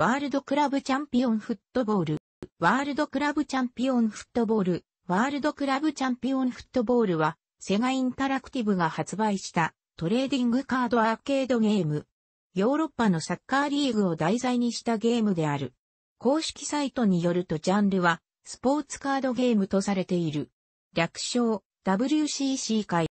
ワールドクラブチャンピオンフットボール、ワールドクラブチャンピオンフットボール、ワールドクラブチャンピオンフットボールは、セガインタラクティブが発売したトレーディングカードアーケードゲーム。ヨーロッパのサッカーリーグを題材にしたゲームである。公式サイトによるとジャンルは、スポーツカードゲームとされている。略称、WCC 会。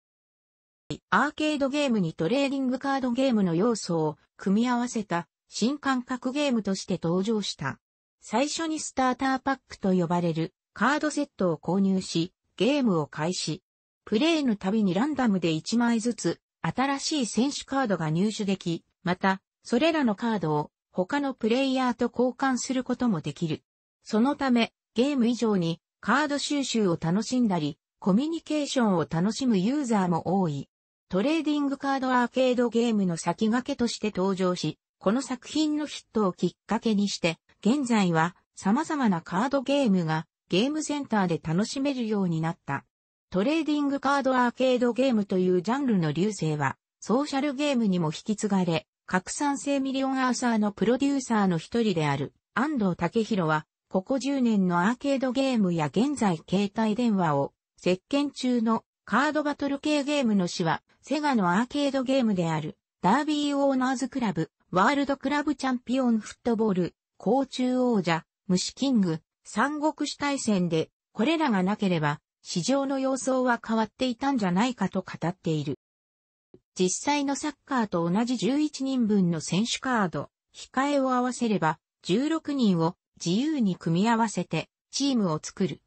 アーケードゲームにトレーディングカードゲームの要素を組み合わせた新感覚ゲームとして登場した。最初にスターターパックと呼ばれるカードセットを購入し、ゲームを開始。プレイのたびにランダムで1枚ずつ新しい選手カードが入手でき、また、それらのカードを他のプレイヤーと交換することもできる。そのため、ゲーム以上にカード収集を楽しんだり、コミュニケーションを楽しむユーザーも多い。トレーディングカードアーケードゲームの先駆けとして登場し、この作品のヒットをきっかけにして、現在は様々なカードゲームがゲームセンターで楽しめるようになった。トレーディングカードアーケードゲームというジャンルの流星は、ソーシャルゲームにも引き継がれ、拡散性ミリオンアーサーのプロデューサーの一人である、安藤武弘は、ここ10年のアーケードゲームや現在携帯電話を、石鹸中のカードバトル系ゲームの詩は、セガのアーケードゲームである、ダービーオーナーズクラブ、ワールドクラブチャンピオンフットボール、甲中王者、虫キング、三国志大戦で、これらがなければ、市場の様相は変わっていたんじゃないかと語っている。実際のサッカーと同じ11人分の選手カード、控えを合わせれば、16人を自由に組み合わせて、チームを作る。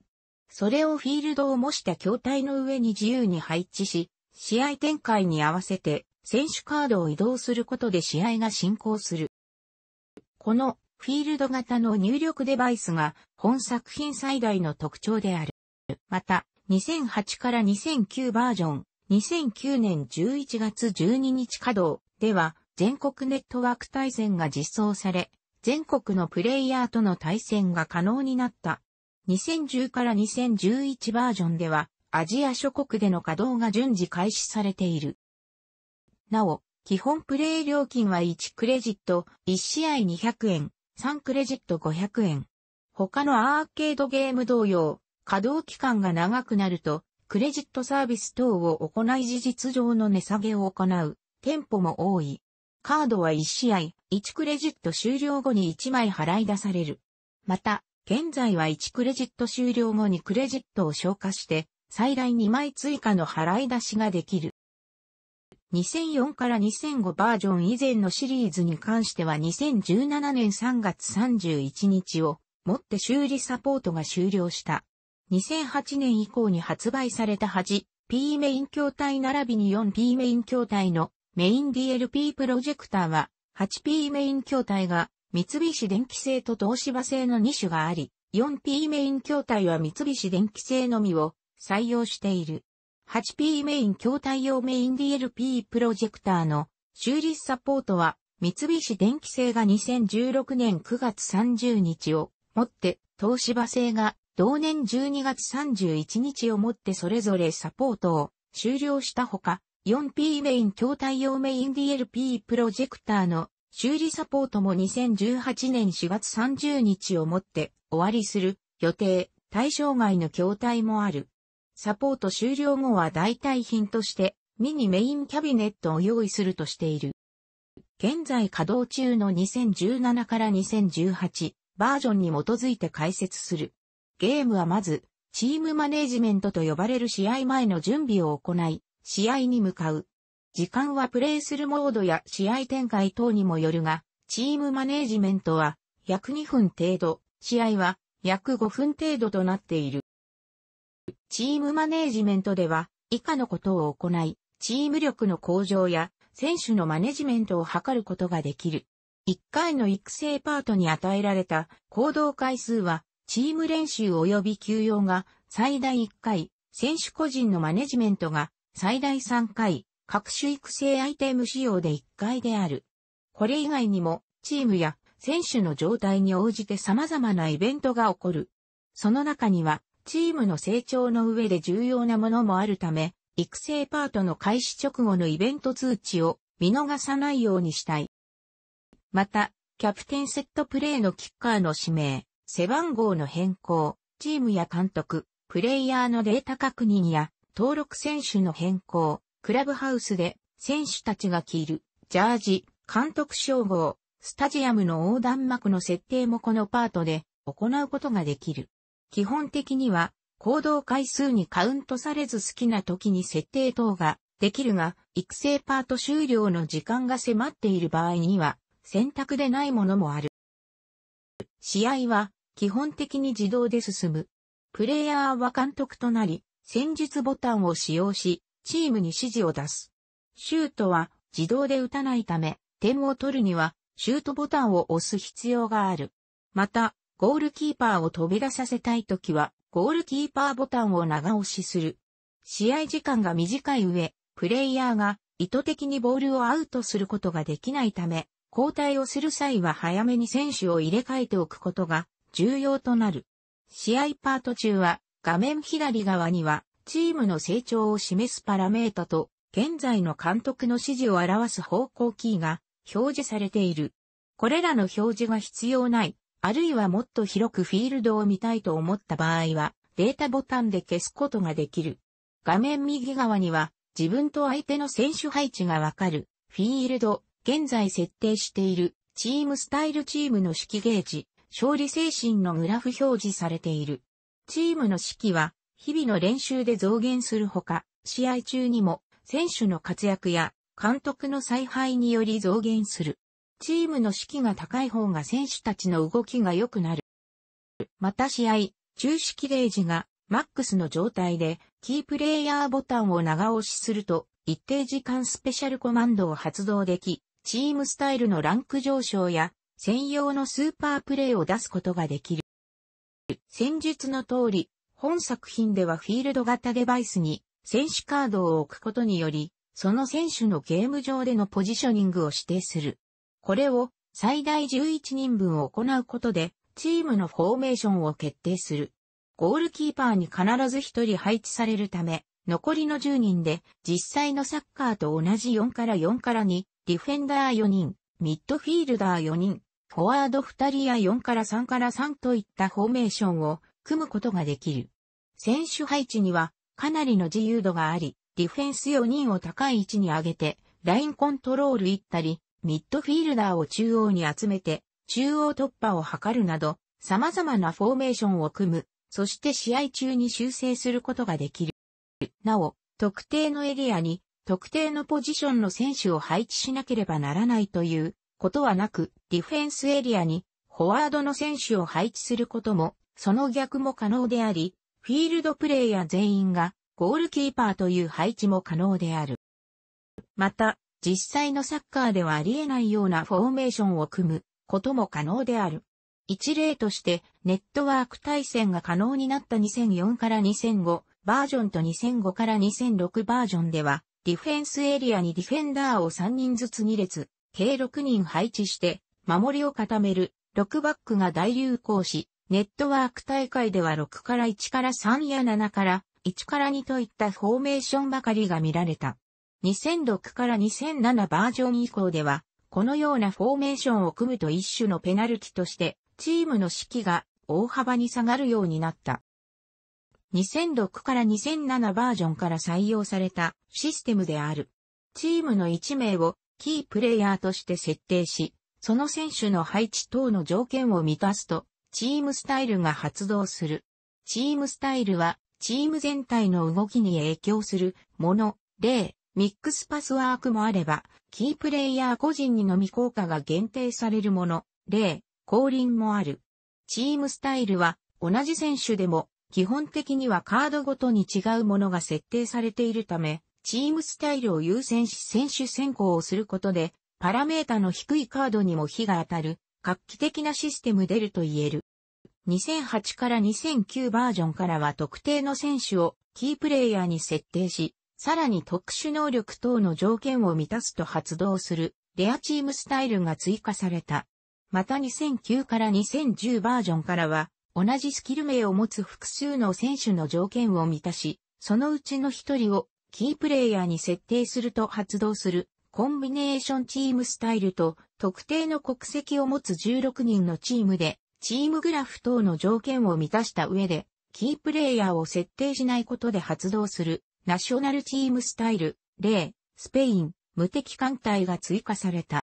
それをフィールドを模した筐体の上に自由に配置し、試合展開に合わせて選手カードを移動することで試合が進行する。このフィールド型の入力デバイスが本作品最大の特徴である。また、2008から2009バージョン、2009年11月12日稼働では全国ネットワーク対戦が実装され、全国のプレイヤーとの対戦が可能になった。2010から2011バージョンではアジア諸国での稼働が順次開始されている。なお、基本プレイ料金は1クレジット、1試合200円、3クレジット500円。他のアーケードゲーム同様、稼働期間が長くなると、クレジットサービス等を行い事実上の値下げを行う、店舗も多い。カードは1試合、1クレジット終了後に1枚払い出される。また、現在は1クレジット終了後にクレジットを消化して、最大2枚追加の払い出しができる。2004から2005バージョン以前のシリーズに関しては2017年3月31日をもって修理サポートが終了した。2008年以降に発売された8 P メイン筐体並びに 4P メイン筐体のメイン DLP プロジェクターは 8P メイン筐体が三菱電機製と東芝製の2種があり、4P メイン筐体は三菱電機製のみを採用している。8P メイン筐体用メイン DLP プロジェクターの修理サポートは三菱電機製が2016年9月30日をもって東芝製が同年12月31日をもってそれぞれサポートを終了したほか 4P メイン筐体用メイン DLP プロジェクターの修理サポートも2018年4月30日をもって終わりする予定対象外の筐体もある。サポート終了後は代替品として、ミニメインキャビネットを用意するとしている。現在稼働中の2017から2018バージョンに基づいて解説する。ゲームはまず、チームマネージメントと呼ばれる試合前の準備を行い、試合に向かう。時間はプレイするモードや試合展開等にもよるが、チームマネージメントは約2分程度、試合は約5分程度となっている。チームマネージメントでは、以下のことを行い、チーム力の向上や、選手のマネジメントを図ることができる。1回の育成パートに与えられた行動回数は、チーム練習及び休養が最大1回、選手個人のマネジメントが最大3回、各種育成アイテム仕様で1回である。これ以外にも、チームや選手の状態に応じて様々なイベントが起こる。その中には、チームの成長の上で重要なものもあるため、育成パートの開始直後のイベント通知を見逃さないようにしたい。また、キャプテンセットプレーのキッカーの指名、背番号の変更、チームや監督、プレイヤーのデータ確認や登録選手の変更、クラブハウスで選手たちが着るジャージ、監督称号、スタジアムの横断幕の設定もこのパートで行うことができる。基本的には行動回数にカウントされず好きな時に設定等ができるが、育成パート終了の時間が迫っている場合には、選択でないものもある。試合は基本的に自動で進む。プレイヤーは監督となり、戦術ボタンを使用し、チームに指示を出す。シュートは自動で打たないため、点を取るには、シュートボタンを押す必要がある。また、ゴールキーパーを飛び出させたいときは、ゴールキーパーボタンを長押しする。試合時間が短い上、プレイヤーが意図的にボールをアウトすることができないため、交代をする際は早めに選手を入れ替えておくことが重要となる。試合パート中は画面左側にはチームの成長を示すパラメータと現在の監督の指示を表す方向キーが表示されている。これらの表示が必要ないあるいはもっと広くフィールドを見たいと思った場合は、データボタンで消すことができる。画面右側には、自分と相手の選手配置がわかる、フィールド、現在設定している、チームスタイルチームの指揮ゲージ、勝利精神のグラフ表示されている。チームの指揮は、日々の練習で増減するほか、試合中にも、選手の活躍や、監督の采配により増減する。チームの士気が高い方が選手たちの動きが良くなる。また試合、中止レー時がマックスの状態で、キープレイヤーボタンを長押しすると、一定時間スペシャルコマンドを発動でき、チームスタイルのランク上昇や、専用のスーパープレイを出すことができる。戦術の通り、本作品ではフィールド型デバイスに選手カードを置くことにより、その選手のゲーム上でのポジショニングを指定する。これを最大11人分を行うことで、チームのフォーメーションを決定する。ゴールキーパーに必ず1人配置されるため、残りの10人で実際のサッカーと同じ4から4から2、ディフェンダー4人、ミッドフィールダー4人、フォワード2人や4から3から3といったフォーメーションを組むことができる。選手配置にはかなりの自由度があり、ディフェンス4人を高い位置に上げて、ラインコントロール行ったり、ミッドフィールダーを中央に集めて、中央突破を図るなど、様々なフォーメーションを組む、そして試合中に修正することができる。なお、特定のエリアに、特定のポジションの選手を配置しなければならないということはなく、ディフェンスエリアに、フォワードの選手を配置することも、その逆も可能であり、フィールドプレイヤー全員が、ゴールキーパーという配置も可能である。また、実際のサッカーではありえないようなフォーメーションを組むことも可能である。一例として、ネットワーク対戦が可能になった2004から2005バージョンと2005から2006バージョンでは、ディフェンスエリアにディフェンダーを3人ずつ2列、計6人配置して、守りを固める、6バックが大流行し、ネットワーク大会では6から1から3や7から1から2といったフォーメーションばかりが見られた。2006から2007バージョン以降では、このようなフォーメーションを組むと一種のペナルティとして、チームの士気が大幅に下がるようになった。2006から2007バージョンから採用されたシステムである。チームの1名をキープレイヤーとして設定し、その選手の配置等の条件を満たすと、チームスタイルが発動する。チームスタイルは、チーム全体の動きに影響するもの、例、ミックスパスワークもあれば、キープレイヤー個人にのみ効果が限定されるもの、例、降臨もある。チームスタイルは、同じ選手でも、基本的にはカードごとに違うものが設定されているため、チームスタイルを優先し選手選考をすることで、パラメータの低いカードにも火が当たる、画期的なシステム出ると言える。2008から2009バージョンからは特定の選手をキープレイヤーに設定し、さらに特殊能力等の条件を満たすと発動する、レアチームスタイルが追加された。また2009から2010バージョンからは、同じスキル名を持つ複数の選手の条件を満たし、そのうちの一人をキープレイヤーに設定すると発動するコンビネーションチームスタイルと特定の国籍を持つ16人のチームでチームグラフ等の条件を満たした上でキープレイヤーを設定しないことで発動するナショナルチームスタイル、例、スペイン、無敵艦隊が追加された。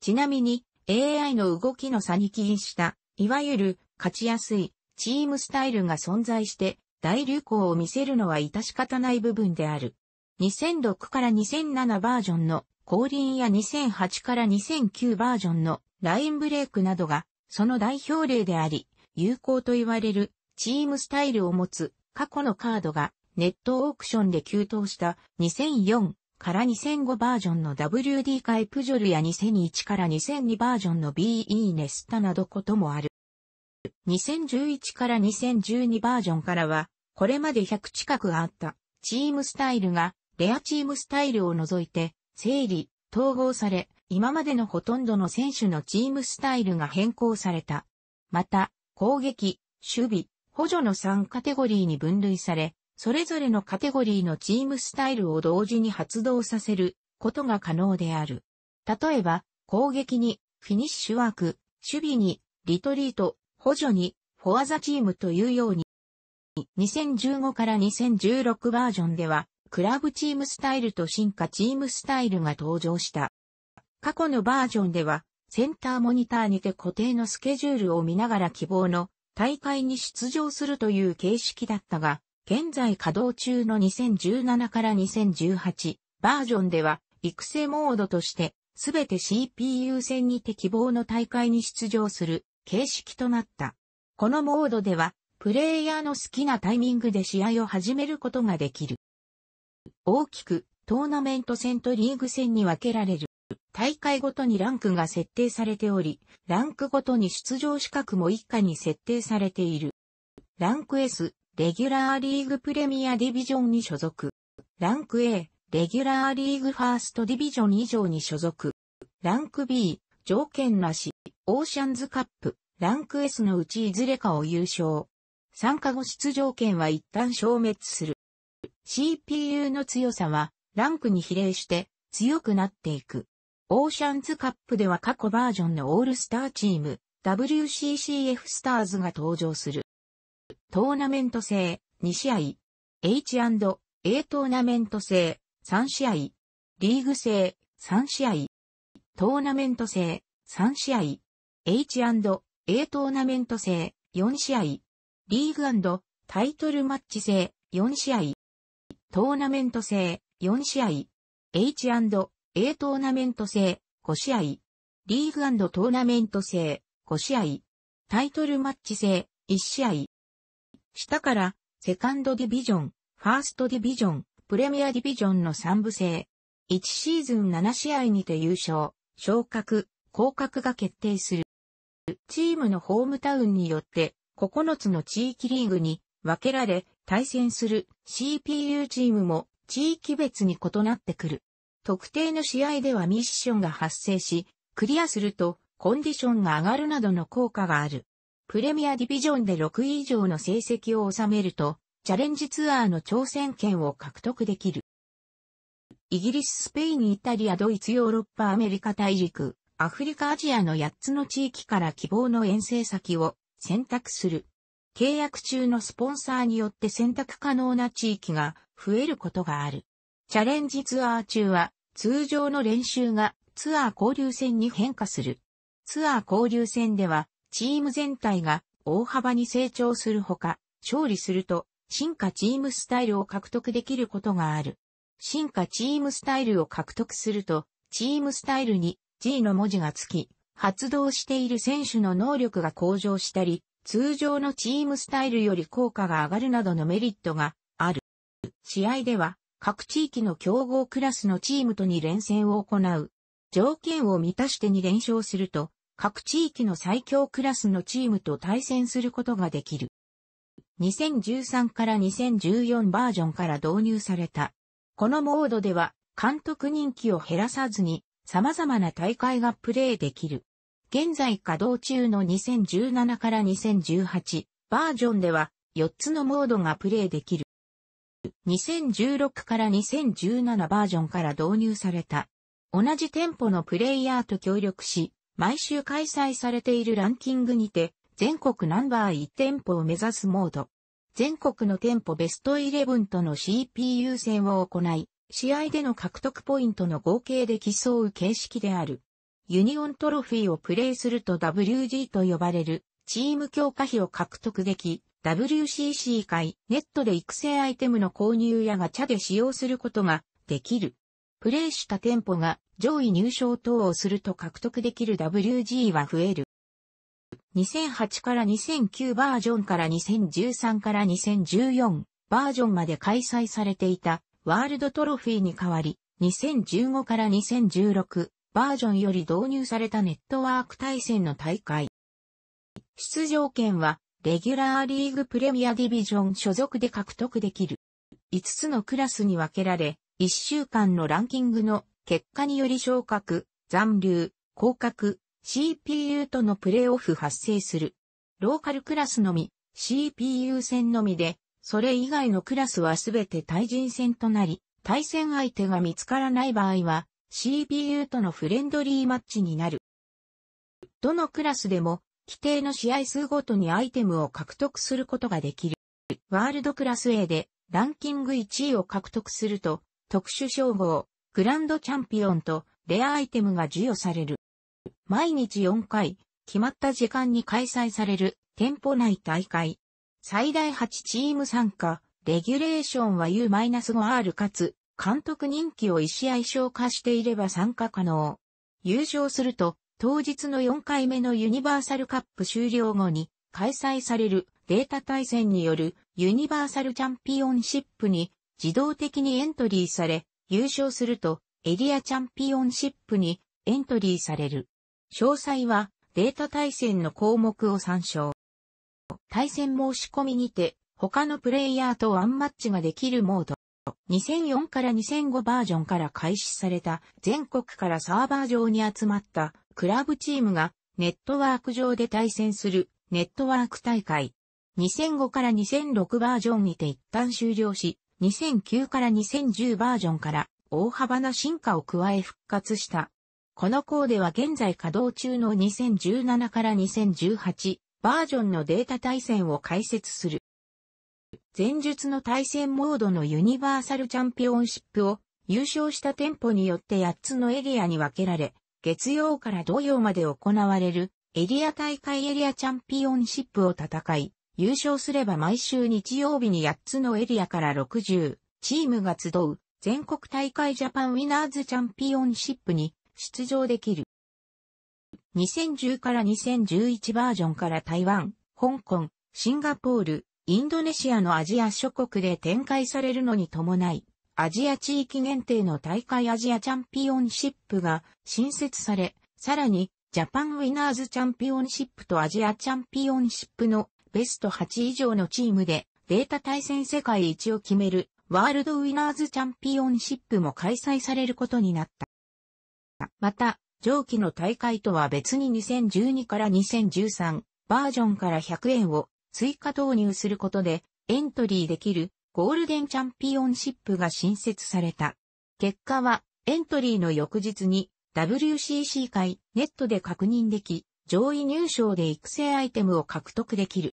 ちなみに、AI の動きの差に起因した、いわゆる、勝ちやすい、チームスタイルが存在して、大流行を見せるのは致し方ない部分である。2006から2007バージョンの降臨や2008から2009バージョンのラインブレイクなどがその代表例であり、有効と言われるチームスタイルを持つ過去のカードがネットオークションで急騰した2004から2005バージョンの WD イプジョルや2001から2002バージョンの BE ネスタなどこともある。2011から2012バージョンからは、これまで100近くあったチームスタイルがレアチームスタイルを除いて整理、統合され、今までのほとんどの選手のチームスタイルが変更された。また、攻撃、守備、補助の3カテゴリーに分類され、それぞれのカテゴリーのチームスタイルを同時に発動させることが可能である。例えば、攻撃にフィニッシュワーク、守備にリトリート、補助にフォアザチームというように、2015から2016バージョンでは、クラブチームスタイルと進化チームスタイルが登場した。過去のバージョンでは、センターモニターにて固定のスケジュールを見ながら希望の大会に出場するという形式だったが、現在稼働中の2017から2018バージョンでは育成モードとしてすべて CPU 戦にて希望の大会に出場する形式となった。このモードではプレイヤーの好きなタイミングで試合を始めることができる。大きくトーナメント戦とリーグ戦に分けられる。大会ごとにランクが設定されており、ランクごとに出場資格も一家に設定されている。ランク S、レギュラーリーグプレミアディビジョンに所属。ランク A、レギュラーリーグファーストディビジョン以上に所属。ランク B、条件なし、オーシャンズカップ、ランク S のうちいずれかを優勝。参加後出場権は一旦消滅する。CPU の強さは、ランクに比例して強くなっていく。オーシャンズカップでは過去バージョンのオールスターチーム、WCCF スターズが登場する。トーナメント制、2試合。H&A トーナメント制、3試合。リーグ制、3試合。トーナメント制、3試合。H&A トーナメント制、4試合。リーグタイトルマッチ制、4試合。トーナメント制、4試合。H&A トーナメント制、5試合。リーグトーナメント制、5試合。タイトルマッチ制、1試合。下から、セカンドディビジョン、ファーストディビジョン、プレミアディビジョンの3部制。1シーズン7試合にて優勝、昇格、降格が決定する。チームのホームタウンによって、9つの地域リーグに分けられ、対戦する CPU チームも地域別に異なってくる。特定の試合ではミッションが発生し、クリアするとコンディションが上がるなどの効果がある。プレミアディビジョンで6位以上の成績を収めると、チャレンジツアーの挑戦権を獲得できる。イギリス、スペイン、イタリア、ドイツ、ヨーロッパ、アメリカ大陸、アフリカ、アジアの8つの地域から希望の遠征先を選択する。契約中のスポンサーによって選択可能な地域が増えることがある。チャレンジツアー中は通常の練習がツアー交流戦に変化する。ツアー交流戦ではチーム全体が大幅に成長するほか、勝利すると進化チームスタイルを獲得できることがある。進化チームスタイルを獲得すると、チームスタイルに G の文字が付き、発動している選手の能力が向上したり、通常のチームスタイルより効果が上がるなどのメリットがある。試合では、各地域の競合クラスのチームと2連戦を行う。条件を満たして2連勝すると、各地域の最強クラスのチームと対戦することができる。2013から2014バージョンから導入された。このモードでは監督人気を減らさずに様々な大会がプレイできる。現在稼働中の2017から2018バージョンでは4つのモードがプレイできる。2016から2017バージョンから導入された。同じ店舗のプレイヤーと協力し、毎週開催されているランキングにて、全国ナンバー1店舗を目指すモード。全国の店舗ベスト11との CPU 戦を行い、試合での獲得ポイントの合計で競う形式である。ユニオントロフィーをプレイすると WG と呼ばれるチーム強化費を獲得でき、WCC 会ネットで育成アイテムの購入やガチャで使用することができる。プレイした店舗が上位入賞等をすると獲得できる WG は増える。2008から2009バージョンから2013から2014バージョンまで開催されていたワールドトロフィーに代わり、2015から2016バージョンより導入されたネットワーク対戦の大会。出場権はレギュラーリーグプレミアディビジョン所属で獲得できる。5つのクラスに分けられ、1週間のランキングの結果により昇格、残留、降格、CPU とのプレーオフ発生する。ローカルクラスのみ、CPU 戦のみで、それ以外のクラスはすべて対人戦となり、対戦相手が見つからない場合は、CPU とのフレンドリーマッチになる。どのクラスでも、規定の試合数ごとにアイテムを獲得することができる。ワールドクラス A でランキング1位を獲得すると、特殊称号、グランドチャンピオンとレアアイテムが授与される。毎日4回、決まった時間に開催される店舗内大会。最大8チーム参加、レギュレーションは U-5R かつ、監督人気を1試合消化していれば参加可能。優勝すると、当日の4回目のユニバーサルカップ終了後に開催されるデータ対戦によるユニバーサルチャンピオンシップに自動的にエントリーされ、優勝するとエリアチャンピオンシップにエントリーされる。詳細はデータ対戦の項目を参照。対戦申し込みにて他のプレイヤーとワンマッチができるモード。2004から2005バージョンから開始された全国からサーバー上に集まったクラブチームがネットワーク上で対戦するネットワーク大会。2005から2006バージョンにて一旦終了し、2009から2010バージョンから大幅な進化を加え復活した。このコーデは現在稼働中の2017から2018バージョンのデータ対戦を解説する。前述の対戦モードのユニバーサルチャンピオンシップを優勝した店舗によって8つのエリアに分けられ、月曜から土曜まで行われるエリア大会エリアチャンピオンシップを戦い、優勝すれば毎週日曜日に8つのエリアから60チームが集う全国大会ジャパンウィナーズチャンピオンシップに出場できる。2010から2011バージョンから台湾、香港、シンガポール、インドネシアのアジア諸国で展開されるのに伴い、アジア地域限定の大会アジアチャンピオンシップが新設され、さらにジャパンウィナーズチャンピオンシップとアジアチャンピオンシップのベスト8以上のチームで、データ対戦世界一を決める、ワールドウィナーズチャンピオンシップも開催されることになった。また、上記の大会とは別に2012から2013バージョンから100円を追加投入することで、エントリーできるゴールデンチャンピオンシップが新設された。結果は、エントリーの翌日に WCC 会ネットで確認でき、上位入賞で育成アイテムを獲得できる。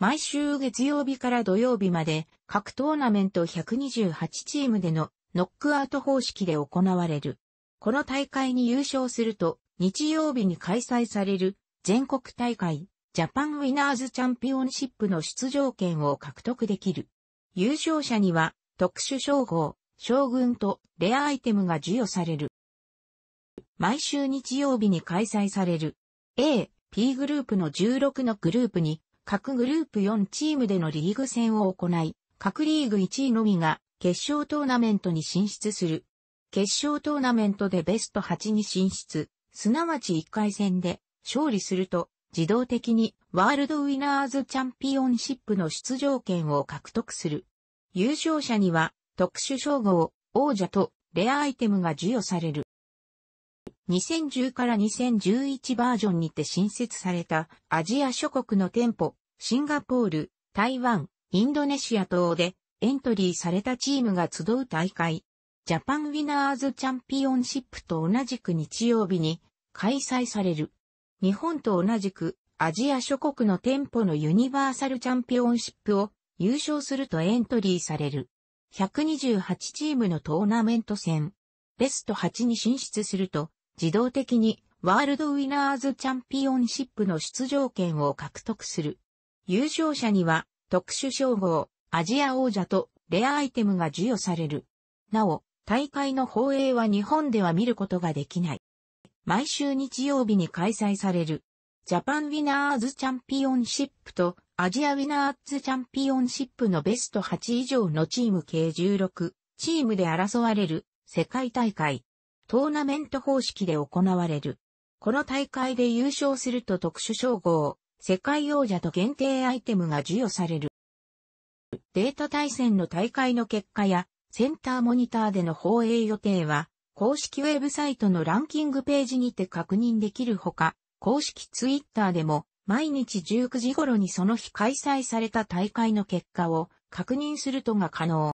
毎週月曜日から土曜日まで各トーナメント128チームでのノックアウト方式で行われる。この大会に優勝すると日曜日に開催される全国大会ジャパンウィナーズチャンピオンシップの出場権を獲得できる。優勝者には特殊称号、将軍とレアアイテムが授与される。毎週日曜日に開催される A、P グループの16のグループに各グループ4チームでのリーグ戦を行い、各リーグ1位のみが決勝トーナメントに進出する。決勝トーナメントでベスト8に進出、すなわち1回戦で勝利すると、自動的にワールドウィナーズチャンピオンシップの出場権を獲得する。優勝者には特殊称号、王者とレアアイテムが授与される。2010から2011バージョンにて新設されたアジア諸国の店舗、シンガポール、台湾、インドネシア等でエントリーされたチームが集う大会、ジャパンウィナーズチャンピオンシップと同じく日曜日に開催される。日本と同じくアジア諸国の店舗のユニバーサルチャンピオンシップを優勝するとエントリーされる。128チームのトーナメント戦。ベスト8に進出すると自動的にワールドウィナーズチャンピオンシップの出場権を獲得する。優勝者には特殊称号、アジア王者とレアアイテムが授与される。なお、大会の放映は日本では見ることができない。毎週日曜日に開催される。ジャパンウィナーズチャンピオンシップとアジアウィナーズチャンピオンシップのベスト8以上のチーム計16チームで争われる世界大会。トーナメント方式で行われる。この大会で優勝すると特殊称号、世界王者と限定アイテムが授与される。データ対戦の大会の結果や、センターモニターでの放映予定は、公式ウェブサイトのランキングページにて確認できるほか、公式ツイッターでも、毎日19時頃にその日開催された大会の結果を確認するとが可能。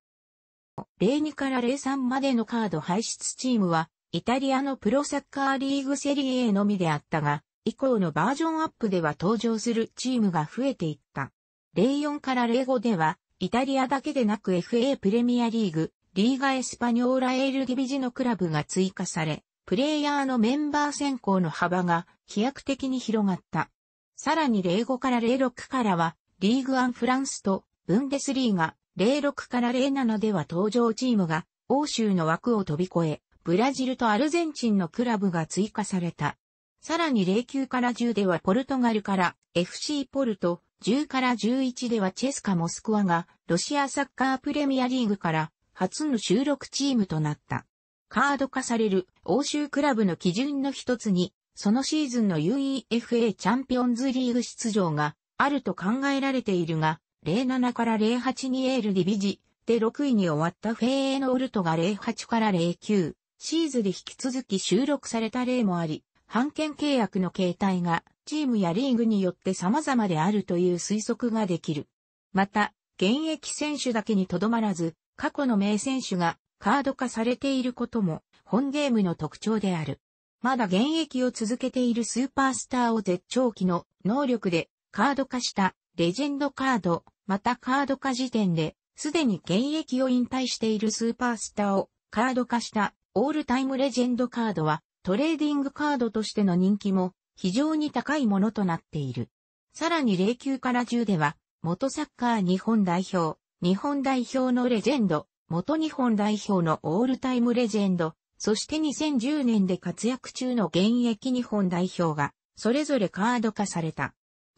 02から03までのカード排出チームは、イタリアのプロサッカーリーグセリエのみであったが、以降のバージョンアップでは登場するチームが増えていった。04から05では、イタリアだけでなく FA プレミアリーグ、リーガエスパニョーラエールディビジのクラブが追加され、プレイヤーのメンバー選考の幅が飛躍的に広がった。さらに05から06からは、リーグアンフランスとブンデスリーガ、06から07では登場チームが、欧州の枠を飛び越え、ブラジルとアルゼンチンのクラブが追加された。さらに0級から10ではポルトガルから FC ポルト、10から11ではチェスカモスクワがロシアサッカープレミアリーグから初の収録チームとなった。カード化される欧州クラブの基準の一つに、そのシーズンの UEFA チャンピオンズリーグ出場があると考えられているが、07から08にエールディビジで6位に終わったフェーエノルトが08から09シーズで引き続き収録された例もあり、版権契約の形態がチームやリーグによって様々であるという推測ができる。また、現役選手だけにとどまらず、過去の名選手がカード化されていることも本ゲームの特徴である。まだ現役を続けているスーパースターを絶頂期の能力でカード化したレジェンドカード、またカード化時点で、すでに現役を引退しているスーパースターをカード化したオールタイムレジェンドカードはトレーディングカードとしての人気も非常に高いものとなっている。さらに0級から10では、元サッカー日本代表、日本代表のレジェンド、元日本代表のオールタイムレジェンド、そして2010年で活躍中の現役日本代表が、それぞれカード化された。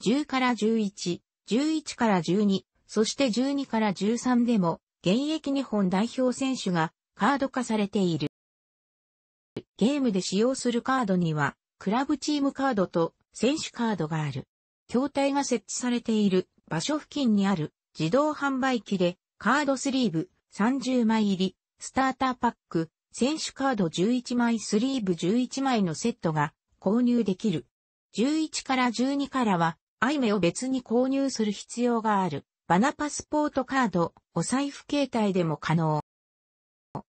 10から11、11から12、そして12から13でも、現役日本代表選手がカード化されている。ゲームで使用するカードには、クラブチームカードと選手カードがある。筐体が設置されている場所付近にある自動販売機でカードスリーブ30枚入り、スターターパック、選手カード11枚スリーブ11枚のセットが購入できる。11から12からは、アイメを別に購入する必要がある。バナパスポートカード、お財布携帯でも可能。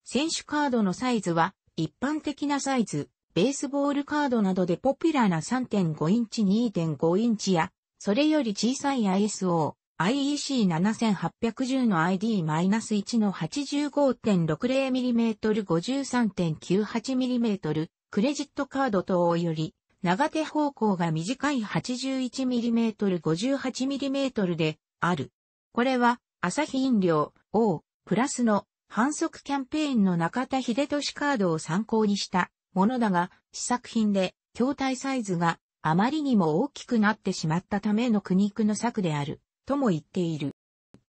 選手カードのサイズは一般的なサイズ、ベースボールカードなどでポピュラーな3.5インチ2.5インチや、それより小さい ISO、IEC7810 の ID-1 の 85.60mm53.98mm クレジットカード等より長手方向が短い 81mm58mm である。これは朝日飲料 O プラスの反則キャンペーンの中田秀俊カードを参考にしたものだが、試作品で筐体サイズがあまりにも大きくなってしまったための苦肉の策である、とも言っている。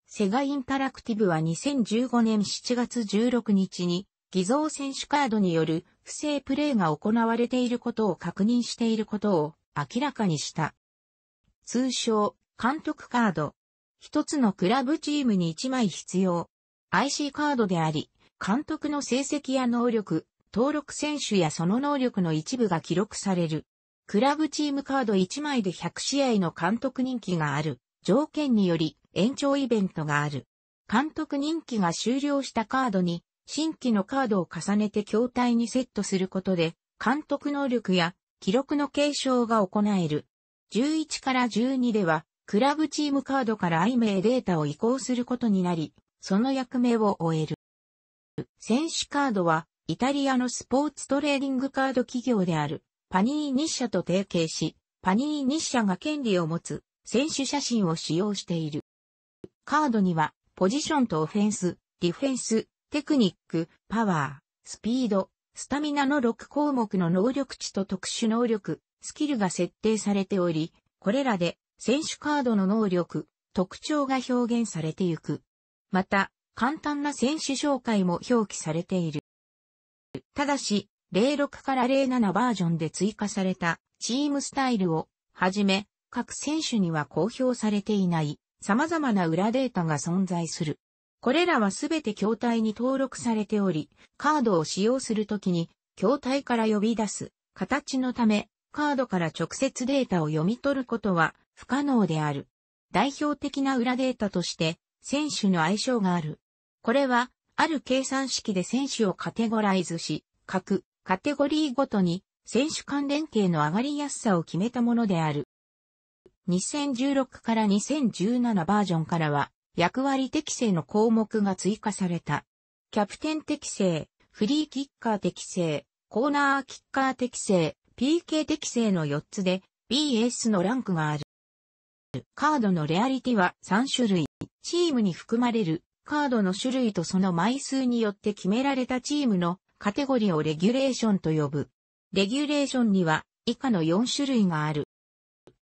セガインタラクティブは2015年7月16日に偽造選手カードによる不正プレイが行われていることを確認していることを明らかにした。通称、監督カード。一つのクラブチームに一枚必要。IC カードであり、監督の成績や能力、登録選手やその能力の一部が記録される。クラブチームカード1枚で100試合の監督人気がある。条件により延長イベントがある。監督人気が終了したカードに新規のカードを重ねて筐体にセットすることで監督能力や記録の継承が行える。11から12ではクラブチームカードから愛名データを移行することになり、その役目を終える。選手カードは、イタリアのスポーツトレーディングカード企業である、パニーニッシャと提携し、パニーニッシャが権利を持つ、選手写真を使用している。カードには、ポジションとオフェンス、ディフェンス、テクニック、パワー、スピード、スタミナの6項目の能力値と特殊能力、スキルが設定されており、これらで選手カードの能力、特徴が表現されていく。また、簡単な選手紹介も表記されている。ただし、06から07バージョンで追加されたチームスタイルをはじめ、各選手には公表されていない様々な裏データが存在する。これらはすべて筐体に登録されており、カードを使用するときに筐体から呼び出す形のため、カードから直接データを読み取ることは不可能である。代表的な裏データとして、選手の愛称がある。これは、ある計算式で選手をカテゴライズし、各カテゴリーごとに選手間連携の上がりやすさを決めたものである。2016から2017バージョンからは、役割適正の項目が追加された。キャプテン適正、フリーキッカー適正、コーナーキッカー適正、PK 適正の4つで BS のランクがある。カードのレアリティは3種類。チームに含まれるカードの種類とその枚数によって決められたチームのカテゴリーをレギュレーションと呼ぶ。レギュレーションには以下の4種類がある。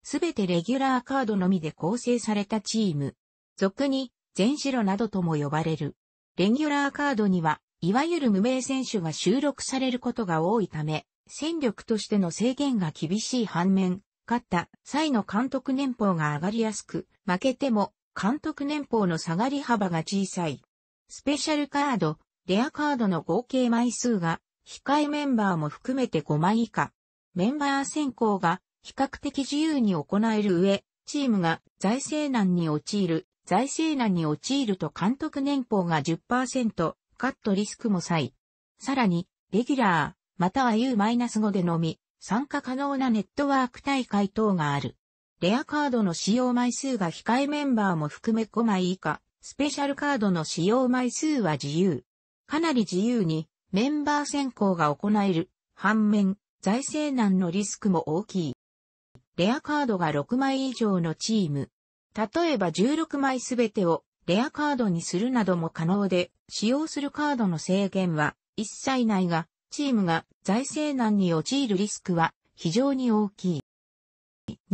すべてレギュラーカードのみで構成されたチーム。俗に全白などとも呼ばれる。レギュラーカードには、いわゆる無名選手が収録されることが多いため、戦力としての制限が厳しい反面、勝った際の監督年俸が上がりやすく、負けても監督年俸の下がり幅が小さい。スペシャルカード、レアカードの合計枚数が、控えメンバーも含めて5枚以下。メンバー選考が比較的自由に行える上、チームが財政難に陥る、財政難に陥ると監督年俸が10%、カットリスクも際。さらに、レギュラー、または U-5 でのみ、参加可能なネットワーク大会等がある。レアカードの使用枚数が控えメンバーも含め5枚以下、スペシャルカードの使用枚数は自由。かなり自由にメンバー選考が行える。反面、財政難のリスクも大きい。レアカードが6枚以上のチーム。例えば16枚すべてをレアカードにするなども可能で、使用するカードの制限は一切ないが、チームが財政難に陥るリスクは非常に大きい。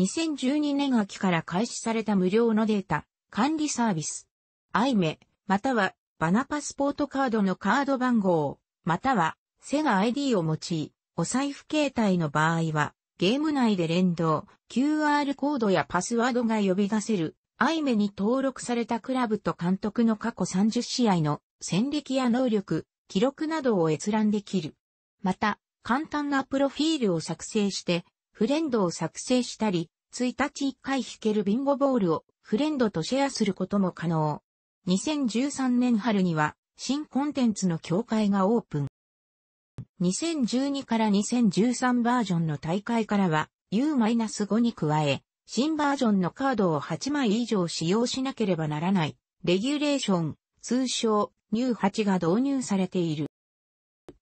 2012年秋から開始された無料のデータ管理サービス。アイメ、またはバナパスポートカードのカード番号、またはセガ ID を用い、お財布携帯の場合は、ゲーム内で連動、QR コードやパスワードが呼び出せる、アイメに登録されたクラブと監督の過去30試合の戦歴や能力、記録などを閲覧できる。また、簡単なプロフィールを作成して、フレンドを作成したり、1日1回弾けるビンゴボールをフレンドとシェアすることも可能。2013年春には新コンテンツの協会がオープン。2012から2013バージョンの大会からは U-5 に加え、新バージョンのカードを8枚以上使用しなければならない、レギュレーション、通称、ニュー8が導入されている。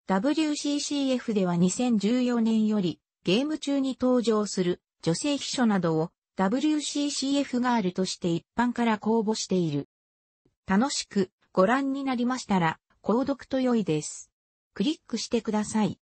WCCF では2014年より、ゲーム中に登場する女性秘書などを WCCF ガールとして一般から公募している。楽しくご覧になりましたら、購読と良いです。クリックしてください。